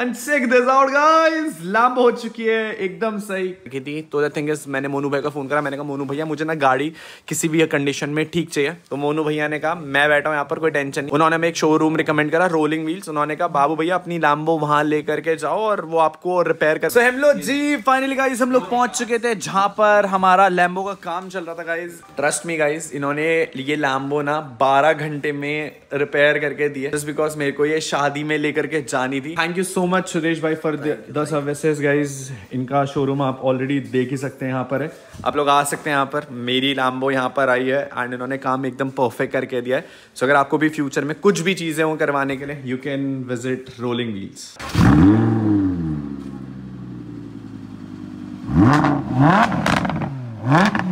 and check this out guys लैम्ब हो चुकी है एकदम सही की थी तो थिंग मैंने मोनू भाई का फोन करा मैंने कहा मोनू भैया मुझे ना गाड़ी किसी भी कंडीशन में ठीक चाहिए तो मोनू भैया ने कहा मैं बैठा हूँ यहाँ पर कोई टेंशन नहीं उन्होंने एक शोरूम रिकमेंड करा रोलिंग व्हील्स उन्होंने कहा बाबू भैया अपनी लैम्बो वहां लेकर के जाओ और वो आपको रिपेयर कर so, हम लोग जी फाइनली गाइज हम लोग पहुंच चुके थे जहां पर हमारा लैम्बो का काम चल रहा था गाइज ट्रस्ट मी गाइज इन्होंने ये लैम्बो ना बारह घंटे में रिपेयर करके दिए जस्ट बिकॉज मेरे को ये शादी में लेकर के जानी थी thank you so much Sudesh भाई फॉर द सर्विसेज गाइज इनका शोरूम आप ऑलरेडी देख ही सकते हैं यहाँ पर है आप लोग आ सकते हैं यहाँ पर मेरी लाम्बो यहाँ पर आई है एंड इन्होंने काम एकदम परफेक्ट करके दिया है सो so, अगर आपको भी फ्यूचर में कुछ भी चीज़ें हों करवाने के लिए you can visit rolling wheels